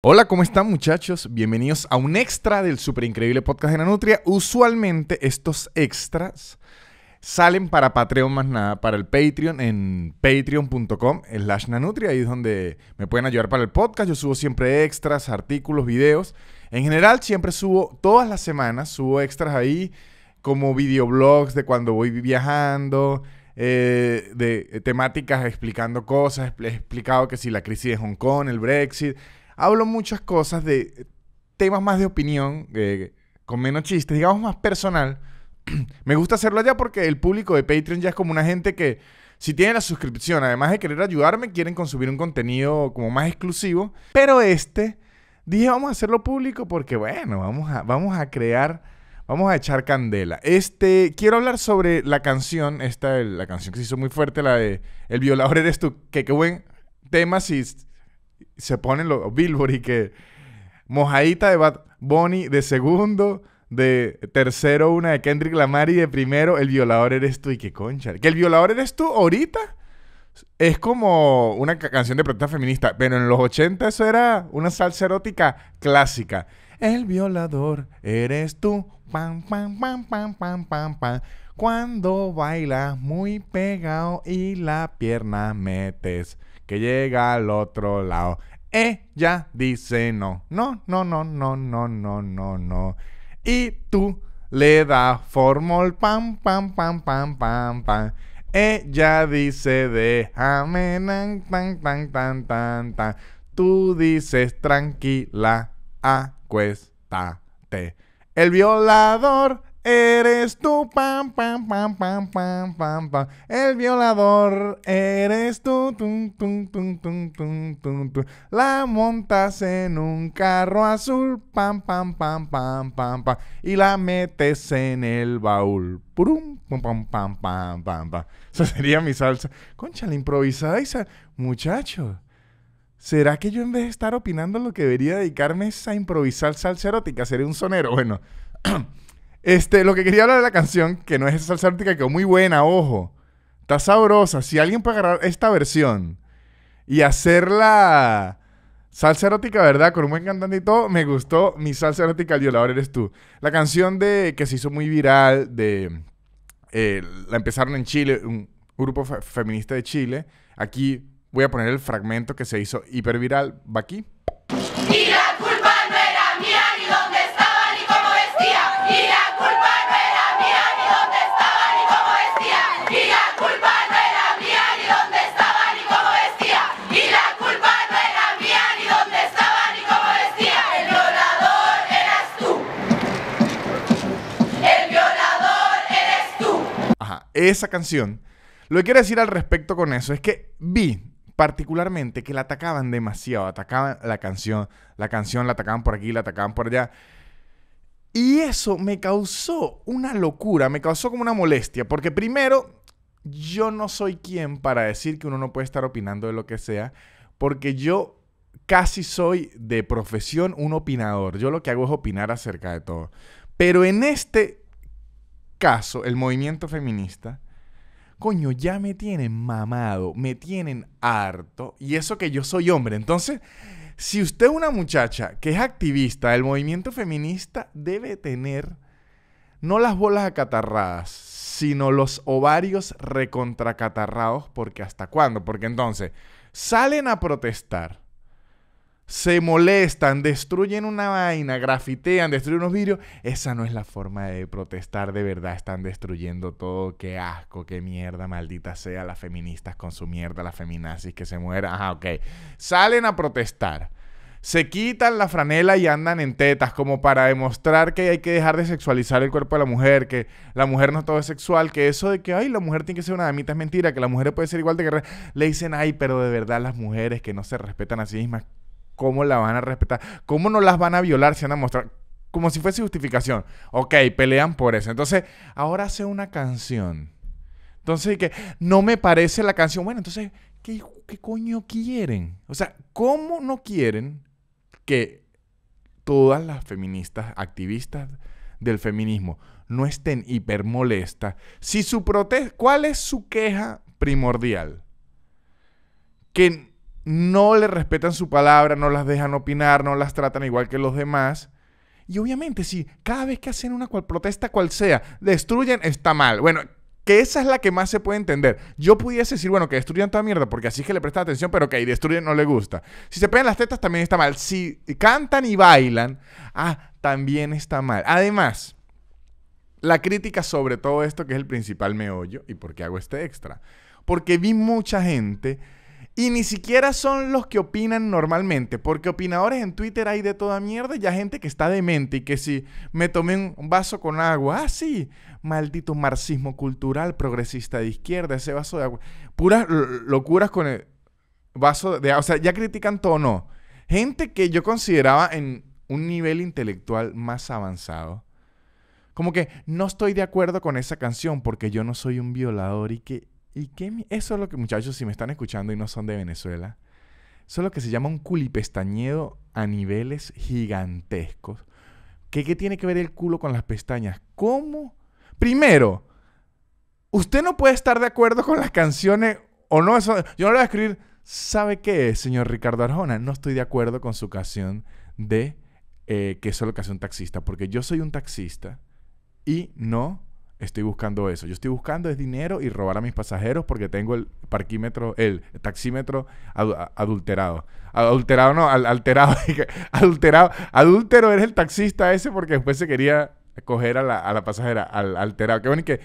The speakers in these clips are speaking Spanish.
Hola, ¿cómo están muchachos? Bienvenidos a un extra del super increíble podcast de Nanutria. Usualmente estos extras salen para Patreon más nada, para el Patreon en patreon.com slash nanutria, ahí es donde me pueden ayudar para el podcast. Yo subo siempre extras, artículos, videos. En general siempre subo, todas las semanas subo extras ahí, como videoblogs de cuando voy viajando, eh, de eh, temáticas explicando cosas. He explicado que si la crisis de Hong Kong, el Brexit, hablo muchas cosas de temas más de opinión, eh, con menos chistes, digamos más personal. Me gusta hacerlo allá porque el público de Patreon ya es como una gente que, si tiene la suscripción, además de querer ayudarme, quieren consumir un contenido como más exclusivo. Pero este, dije, vamos a hacerlo público porque, bueno, vamos a, vamos a crear, vamos a echar candela. Este, quiero hablar sobre la canción, esta, la canción que se hizo muy fuerte, la de El violador eres tú, que qué buen tema si se ponen los Billboard y que mojadita de Bad Bunny de segundo, de tercero una de Kendrick Lamar y de primero el violador eres tú y qué concha. Que el violador eres tú ahorita es como una canción de protesta feminista, pero en los 80 eso era una salsa erótica clásica. El violador eres tú, pam, pam, pam, pam, pam, pam, pam. Cuando bailas muy pegado y la pierna metes, que llega al otro lado. Ella dice no. No, no, no, no, no, no, no, no. Y tú le das formol pam, pam, pam, pam, pam, pam. Ella dice déjame, nan, tan, tan, tan, tan, tan. Tú dices tranquila, acuéstate. El violador Eres tú, pam, pam, pam, pam, pam, pam, pam. El violador, eres tú, tum, tum, tum, tum, tum, tum, La montas en un carro azul, pam, pam, pam, pam, pam, pam. Y la metes en el baúl. Purum, pam pam, pam, pam, pam, pam. Esa sería mi salsa. Concha, la improvisada esa Muchacho ¿Será que yo en vez de estar opinando lo que debería dedicarme es a improvisar salsa erótica? Sería un sonero? Bueno, este, lo que quería hablar de la canción, que no es esa salsa que quedó muy buena, ojo. Está sabrosa. Si alguien puede agarrar esta versión y hacerla salsa erótica, ¿verdad? Con un buen cantante y todo, me gustó mi salsa erótica, el violador eres tú. La canción de que se hizo muy viral, de eh, la empezaron en Chile, un grupo feminista de Chile. Aquí voy a poner el fragmento que se hizo hiperviral, va aquí. esa canción. Lo que quiero decir al respecto con eso es que vi particularmente que la atacaban demasiado, atacaban la canción, la canción la atacaban por aquí, la atacaban por allá. Y eso me causó una locura, me causó como una molestia, porque primero, yo no soy quien para decir que uno no puede estar opinando de lo que sea, porque yo casi soy de profesión un opinador, yo lo que hago es opinar acerca de todo. Pero en este caso, el movimiento feminista, coño, ya me tienen mamado, me tienen harto, y eso que yo soy hombre. Entonces, si usted es una muchacha que es activista del movimiento feminista, debe tener no las bolas acatarradas, sino los ovarios recontracatarrados, porque hasta cuándo, porque entonces salen a protestar se molestan, destruyen una vaina, grafitean, destruyen unos vidrios, esa no es la forma de protestar de verdad. Están destruyendo todo. Qué asco, qué mierda, maldita sea. Las feministas con su mierda, las feminazis que se mueran. Ajá, ok. Salen a protestar se quitan la franela y andan en tetas, como para demostrar que hay que dejar de sexualizar el cuerpo de la mujer, que la mujer no todo es sexual, que eso de que, ay, la mujer tiene que ser una damita es mentira, que la mujer puede ser igual de guerrera. Le dicen, ay, pero de verdad las mujeres que no se respetan a sí mismas, ¿Cómo la van a respetar? ¿Cómo no las van a violar si van a mostrar? Como si fuese justificación. Ok, pelean por eso. Entonces, ahora hace una canción. Entonces, que no me parece la canción. Bueno, entonces, ¿qué, ¿qué coño quieren? O sea, ¿cómo no quieren que todas las feministas, activistas del feminismo, no estén hiper molestas? Si su ¿cuál es su queja primordial? Que no le respetan su palabra, no las dejan opinar, no las tratan igual que los demás. Y obviamente, si cada vez que hacen una protesta cual sea, destruyen, está mal. Bueno, que esa es la que más se puede entender. Yo pudiese decir, bueno, que destruyan toda mierda, porque así es que le prestan atención, pero que ahí destruyen no le gusta. Si se pegan las tetas, también está mal. Si cantan y bailan, ah, también está mal. Además, la crítica sobre todo esto, que es el principal meollo, y por qué hago este extra. Porque vi mucha gente y ni siquiera son los que opinan normalmente, porque opinadores en Twitter hay de toda mierda y hay gente que está demente y que si me tomé un vaso con agua, ah, sí, maldito marxismo cultural progresista de izquierda, ese vaso de agua. Puras locuras con el vaso de agua. O sea, ya critican todo, no. Gente que yo consideraba en un nivel intelectual más avanzado. Como que no estoy de acuerdo con esa canción porque yo no soy un violador y que ¿Y qué? Eso es lo que, muchachos, si me están escuchando y no son de Venezuela, eso es lo que se llama un culipestañedo a niveles gigantescos. ¿Qué, ¿Qué tiene que ver el culo con las pestañas? ¿Cómo? Primero, usted no puede estar de acuerdo con las canciones o no. Eso, yo no le voy a escribir, ¿sabe qué, señor Ricardo Arjona? No estoy de acuerdo con su canción de eh, que eso es lo que hace un taxista, porque yo soy un taxista y no estoy buscando eso. Yo estoy buscando es dinero y robar a mis pasajeros porque tengo el parquímetro, el taxímetro adulterado. Adulterado no, al, alterado. adulterado. Adúltero eres el taxista ese porque después se quería coger a la, a pasajera, al alterado. Qué bueno que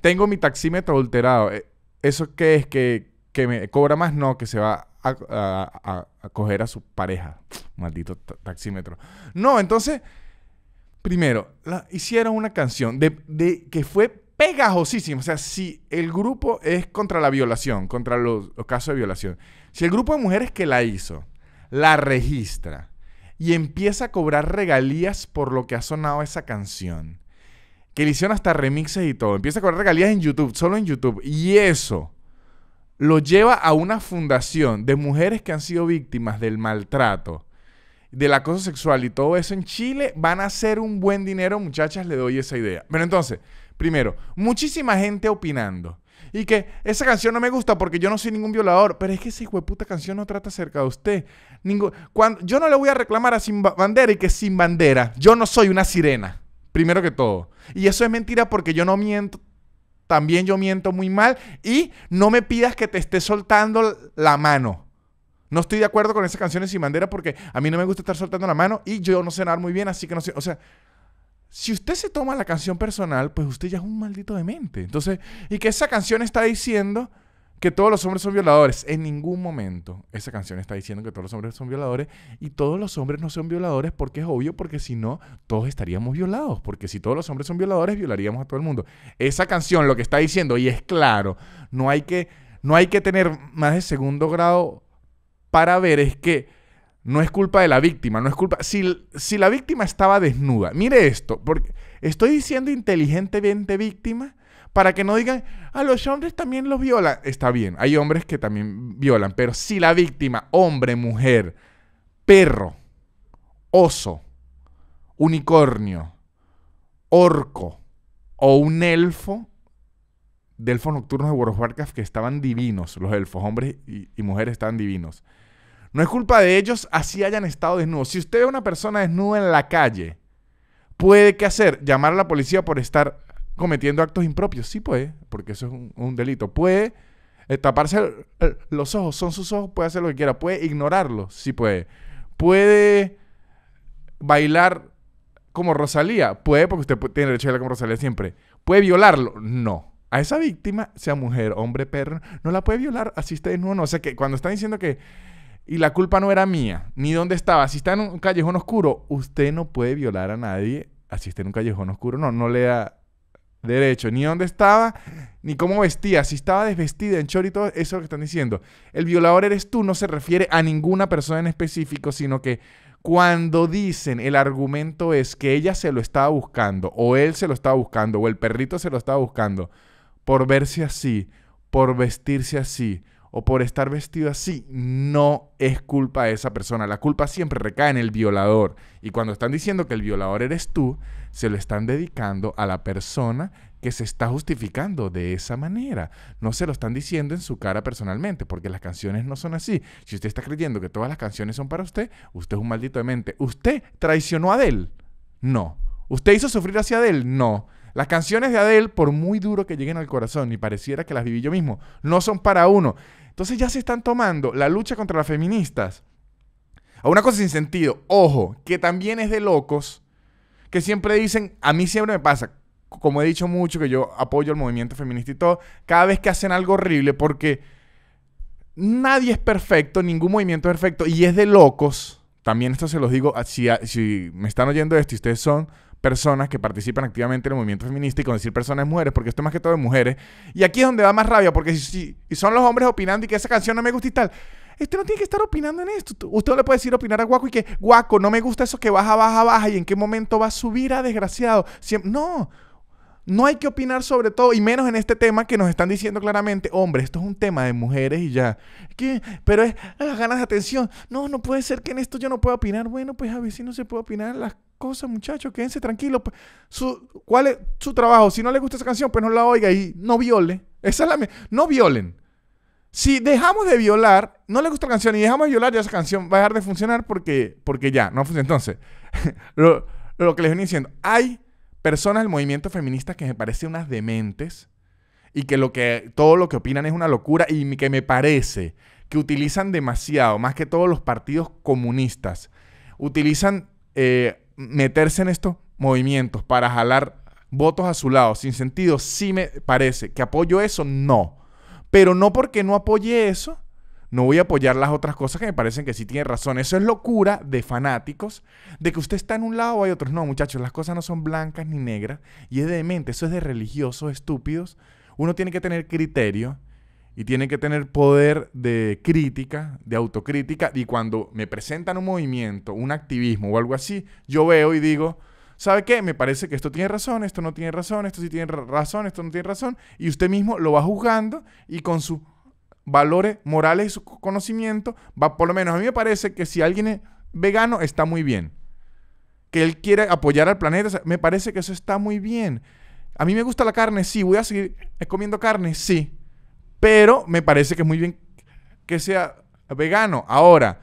tengo mi taxímetro adulterado. Eh, ¿Eso qué es? ¿Que, me cobra más? No, que se va a coger a su pareja. Maldito taxímetro. No, entonces Primero, la, hicieron una canción de, que fue pegajosísima. O sea, si el grupo es contra la violación, contra los casos de violación, si el grupo de mujeres que la hizo la registra y empieza a cobrar regalías por lo que ha sonado esa canción, que le hicieron hasta remixes y todo, empieza a cobrar regalías en YouTube, solo en YouTube, y eso lo lleva a una fundación de mujeres que han sido víctimas del maltrato del acoso sexual y todo eso en Chile, van a hacer un buen dinero, muchachas, le doy esa idea. Pero entonces, primero, muchísima gente opinando. Y que esa canción no me gusta porque yo no soy ningún violador. Pero es que esa canción no trata acerca de usted. cuando, yo no le voy a reclamar a Sin Bandera y que Sin Bandera. Yo no soy una sirena. Primero que todo. Y eso es mentira porque yo no miento. También yo miento muy mal. Y no me pidas que te esté soltando la mano. No estoy de acuerdo con esas canciones sin bandera porque a mí no me gusta estar soltando la mano y yo no sé nadar muy bien, así que no sé. O sea, si usted se toma la canción personal, pues usted ya es un maldito demente. Entonces, y que esa canción está diciendo que todos los hombres son violadores. En ningún momento esa canción está diciendo que todos los hombres son violadores y todos los hombres no son violadores porque es obvio, porque si no, todos estaríamos violados. Porque si todos los hombres son violadores, violaríamos a todo el mundo. Esa canción lo que está diciendo, y es claro, no hay que, no hay que tener más de segundo grado para ver es que no es culpa de la víctima, no es culpa... Si, si la víctima estaba desnuda, mire esto, porque estoy diciendo inteligentemente víctima para que no digan, a ah, los hombres también los violan. Está bien, hay hombres que también violan, pero si la víctima, hombre, mujer, perro, oso, unicornio, orco o un elfo, delfos nocturnos de World que estaban divinos, los elfos, hombres y, y mujeres estaban divinos. No es culpa de ellos así hayan estado desnudos. Si usted ve una persona desnuda en la calle, ¿puede qué hacer? ¿Llamar a la policía por estar cometiendo actos impropios? Sí puede, porque eso es un, delito. Puede eh, taparse los ojos, son sus ojos, puede hacer lo que quiera. Puede ignorarlo? sí puede. Puede bailar como Rosalía, puede, porque usted tiene derecho a bailar como Rosalía siempre. ¿Puede violarlo? No a esa víctima, sea mujer, hombre, perro, no la puede violar, así está desnudo. No. O sea que cuando están diciendo que y la culpa no era mía, ni dónde estaba. Si está en un callejón oscuro, usted no puede violar a nadie así ah, está en un callejón oscuro. No, no le da derecho. Ni dónde estaba, ni cómo vestía. Si estaba desvestida en todo eso es lo que están diciendo. El violador eres tú no se refiere a ninguna persona en específico, sino que cuando dicen el argumento es que ella se lo estaba buscando, o él se lo estaba buscando, o el perrito se lo estaba buscando, por verse así, por vestirse así, o por estar vestido así, no es culpa de esa persona. La culpa siempre recae en el violador. Y cuando están diciendo que el violador eres tú, se lo están dedicando a la persona que se está justificando de esa manera. No se lo están diciendo en su cara personalmente, porque las canciones no son así. Si usted está creyendo que todas las canciones son para usted, usted es un maldito de mente. ¿Usted traicionó a él No. ¿Usted hizo sufrir hacia Adele? No. Las canciones de Adele, por muy duro que lleguen al corazón, y pareciera que las viví yo mismo, no son para uno. Entonces ya se están tomando la lucha contra las feministas a una cosa sin sentido. Ojo, que también es de locos, que siempre dicen, a mí siempre me pasa, como he dicho mucho, que yo apoyo el movimiento feminista y todo, cada vez que hacen algo horrible, porque nadie es perfecto, ningún movimiento es perfecto, y es de locos. También esto se los digo, ah, si, si me están oyendo esto y ustedes son personas que participan activamente en el movimiento feminista y con decir personas mujeres, porque esto es más que todo de mujeres. Y aquí es donde da más rabia, porque si, si son los hombres opinando y que esa canción no me gusta y tal, Usted no tiene que estar opinando en esto. Usted no le puede decir opinar a Guaco y que, Guaco, no me gusta eso que baja, baja, baja y en qué momento va a subir a ah, desgraciado. no, no hay que opinar sobre todo, y menos en este tema que nos están diciendo claramente, hombre, esto es un tema de mujeres y ya. ¿Qué? Pero es ah, las ganas de atención. No, no puede ser que en esto yo no pueda opinar. Bueno, pues a ver si no se puede opinar las cosas, muchachos, quédense tranquilos. Pues. Su, ¿Cuál es su trabajo? Si no le gusta esa canción, pues no la oiga y no viole. Esa es la No violen. Si dejamos de violar, no le gusta la canción y dejamos de violar, ya esa canción va a dejar de funcionar porque, porque ya, no funciona. Entonces, lo, lo que les venía diciendo, hay personas del movimiento feminista que me parece unas dementes y que, lo que todo lo que opinan es una locura y que me parece que utilizan demasiado, más que todos los partidos comunistas, utilizan eh, meterse en estos movimientos para jalar votos a su lado, sin sentido, sí me parece que apoyo eso, no. Pero no porque no apoye eso, no voy a apoyar las otras cosas que me parecen que sí tienen razón. Eso es locura de fanáticos, de que usted está en un lado o hay otros. No, muchachos, las cosas no son blancas ni negras. Y es de mente, eso es de religiosos estúpidos. Uno tiene que tener criterio y tiene que tener poder de crítica, de autocrítica. Y cuando me presentan un movimiento, un activismo o algo así, yo veo y digo, ¿sabe qué? Me parece que esto tiene razón, esto no tiene razón, esto sí tiene razón, esto no tiene razón. Y usted mismo lo va juzgando y con su valores morales y su conocimiento va, por lo menos a mí me parece que si alguien es vegano, está muy bien. Que él quiere apoyar al planeta, me parece que eso está muy bien. A mí me gusta la carne, sí, voy a seguir comiendo carne, sí. Pero me parece que es muy bien que sea vegano. Ahora,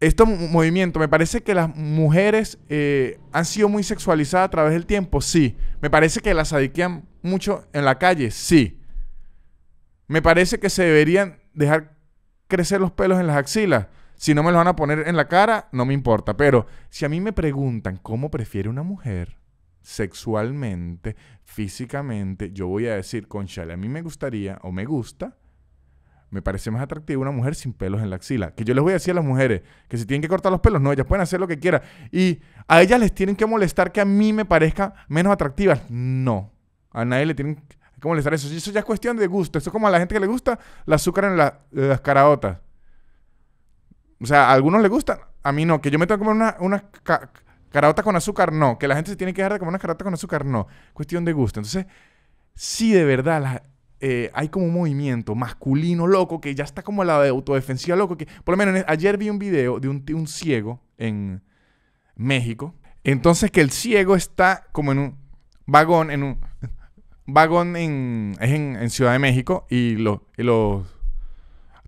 este movimiento, me parece que las mujeres eh, han sido muy sexualizadas a través del tiempo, sí. Me parece que las adiquean mucho en la calle, sí. Me parece que se deberían dejar crecer los pelos en las axilas. Si no me los van a poner en la cara, no me importa. Pero si a mí me preguntan cómo prefiere una mujer sexualmente, físicamente, yo voy a decir, conchale, a mí me gustaría o me gusta, me parece más atractiva una mujer sin pelos en la axila. Que yo les voy a decir a las mujeres que si tienen que cortar los pelos, no, ellas pueden hacer lo que quieran. Y a ellas les tienen que molestar que a mí me parezca menos atractiva. No, a nadie le tienen que ¿Cómo les sale eso? Eso ya es cuestión de gusto. Eso es como a la gente que le gusta el azúcar en las caraotas. O sea, a algunos les gustan, a mí no. Que yo me tengo que comer unas una con azúcar, no. Que la gente se tiene que dejar de comer una caraota con azúcar, no. Cuestión de gusto. Entonces, sí, de verdad, eh, hay como un movimiento masculino loco que ya está como la de autodefensiva loco. Que, por lo menos ayer vi un video de un ciego en México. Entonces, que el ciego está como en un vagón, en un vagón en, es en, Ciudad de México y, los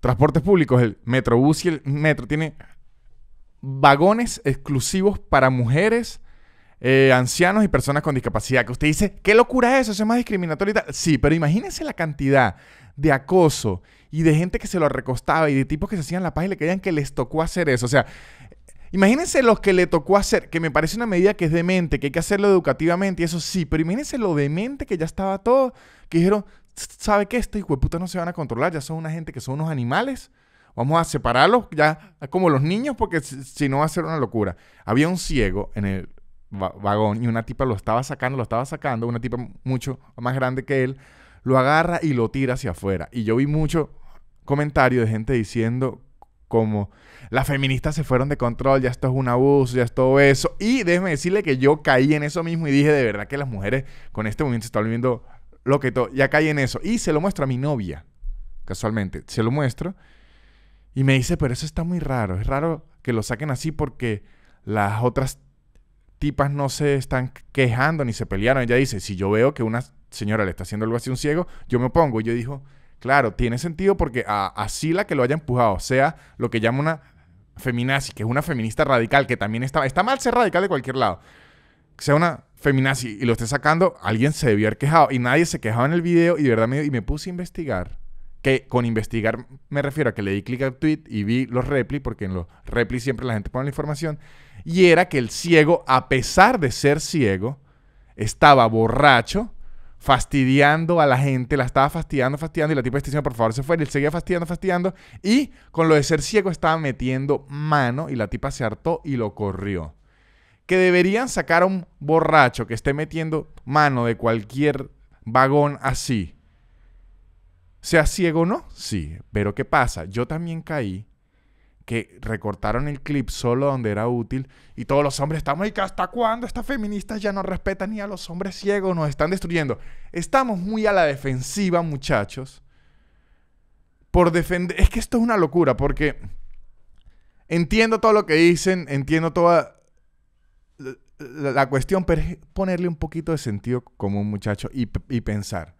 transportes públicos, el Metrobús y el Metro, tiene vagones exclusivos para mujeres, eh, ancianos y personas con discapacidad. Que usted dice, ¿qué locura es eso? Eso es más discriminatorio Sí, pero imagínense la cantidad de acoso y de gente que se lo recostaba y de tipos que se hacían la paz y le creían que les tocó hacer eso. O sea, Imagínense los que le tocó hacer, que me parece una medida que es demente, que hay que hacerlo educativamente y eso sí, pero imagínense lo demente que ya estaba todo, que dijeron, ¿sabe qué? Estos hueputas no se van a controlar, ya son una gente que son unos animales. Vamos a separarlos ya como los niños porque si, si no va a ser una locura. Había un ciego en el vagón y una tipa lo estaba sacando, lo estaba sacando, una tipa mucho más grande que él, lo agarra y lo tira hacia afuera. Y yo vi mucho comentario de gente diciendo, como las feministas se fueron de control, ya esto es un abuso, ya es todo eso. Y déjeme decirle que yo caí en eso mismo y dije de verdad que las mujeres con este movimiento se están volviendo lo que todo, ya caí en eso. Y se lo muestro a mi novia, casualmente, se lo muestro. Y me dice, pero eso está muy raro, es raro que lo saquen así porque las otras tipas no se están quejando ni se pelearon. Ella dice, si yo veo que una señora le está haciendo algo así a un ciego, yo me opongo. Y yo dijo, Claro, tiene sentido porque así la que lo haya empujado, sea lo que llama una feminazi, que es una feminista radical, que también estaba, está mal ser radical de cualquier lado, sea una feminazi y lo esté sacando, alguien se debió haber quejado y nadie se quejaba en el video y de verdad me, y me puse a investigar. Que con investigar me refiero a que le di clic al tweet y vi los replis, porque en los replis siempre la gente pone la información, y era que el ciego, a pesar de ser ciego, estaba borracho fastidiando a la gente, la estaba fastidiando, fastidiando, y la tipa diciendo, por favor, se fue, él seguía fastidiando, fastidiando, y con lo de ser ciego estaba metiendo mano, y la tipa se hartó y lo corrió. Que deberían sacar a un borracho que esté metiendo mano de cualquier vagón así. Sea ciego o no, sí, pero ¿qué pasa? Yo también caí que recortaron el clip solo donde era útil y todos los hombres estamos y hasta cuándo estas feministas ya no respetan ni a los hombres ciegos, nos están destruyendo. Estamos muy a la defensiva, muchachos. Por defender, es que esto es una locura porque entiendo todo lo que dicen, entiendo toda la, cuestión, pero ponerle un poquito de sentido Como un y, y pensar.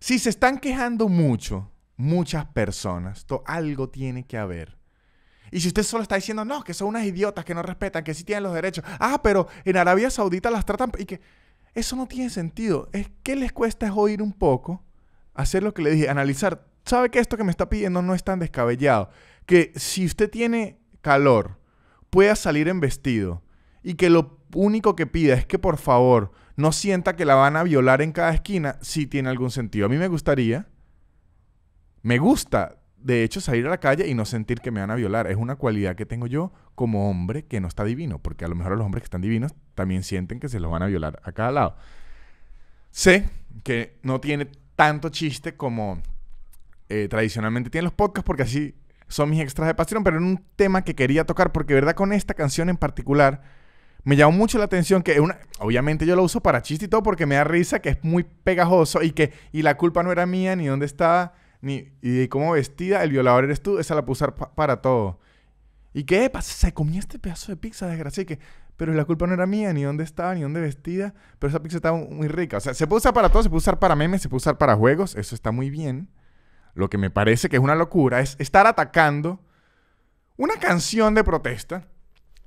Si se están quejando mucho, muchas personas, algo tiene que haber y si usted solo está diciendo, no, que son unas idiotas que no respetan, que sí tienen los derechos, ah, pero en Arabia Saudita las tratan y que eso no tiene sentido. Es que les cuesta es oír un poco, hacer lo que le dije, analizar, sabe que esto que me está pidiendo no es tan descabellado, que si usted tiene calor, pueda salir en vestido y que lo único que pida es que por favor no sienta que la van a violar en cada esquina, sí tiene algún sentido. A mí me gustaría, me gusta de hecho, salir a la calle y no sentir que me van a violar es una cualidad que tengo yo como hombre que no está divino, porque a lo mejor los hombres que están divinos también sienten que se los van a violar a cada lado. Sé que no tiene tanto chiste como eh, tradicionalmente tienen los podcasts, porque así son mis extras de pasión, pero en un tema que quería tocar, porque verdad con esta canción en particular me llamó mucho la atención que una, obviamente yo lo uso para chiste y todo porque me da risa, que es muy pegajoso y que y la culpa no era mía ni dónde estaba y de cómo vestida, el violador eres tú, esa la puedo usar para todo. ¿Y qué pasa? Se comía este pedazo de pizza, desgraciada. Que, pero la culpa no era mía, ni dónde estaba, ni dónde vestida. Pero esa pizza estaba muy rica. O sea, se puede usar para todo, se puede usar para memes, se puede usar para juegos. Eso está muy bien. Lo que me parece que es una locura es estar atacando una canción de protesta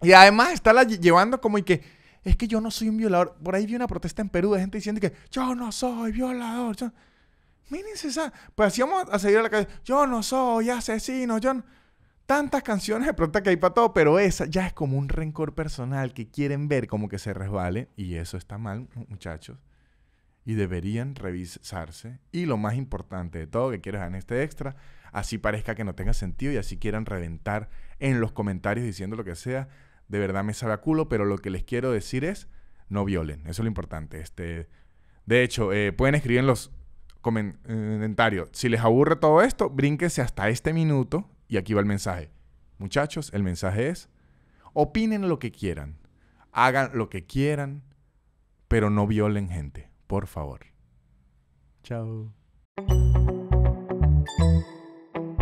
y además la llevando como y que es que yo no soy un violador. Por ahí vi una protesta en Perú de gente diciendo que yo no soy violador. Miren esa. Pues así vamos a seguir a la calle. Yo no soy asesino, yo Tantas canciones de pronto que hay para todo, pero esa ya es como un rencor personal que quieren ver como que se resbale. Y eso está mal, muchachos. Y deberían revisarse. Y lo más importante de todo que quiero en este extra, así parezca que no tenga sentido y así quieran reventar en los comentarios diciendo lo que sea, de verdad me sabe a culo, pero lo que les quiero decir es, no violen. Eso es lo importante. Este, de hecho, eh, pueden escribir en los comentario. Eh, si les aburre todo esto, brínquense hasta este minuto y aquí va el mensaje. Muchachos, el mensaje es, opinen lo que quieran, hagan lo que quieran, pero no violen gente, por favor. Chao.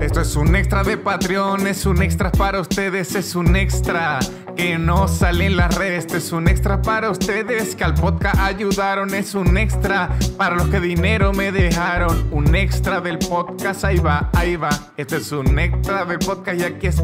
Esto es un extra de Patreon, es un extra para ustedes, es un extra que no sale en las redes. Esto es un extra para ustedes que al podcast ayudaron, es un extra para los que dinero me dejaron. Un extra del podcast, ahí va, ahí va. Este es un extra del podcast y aquí está.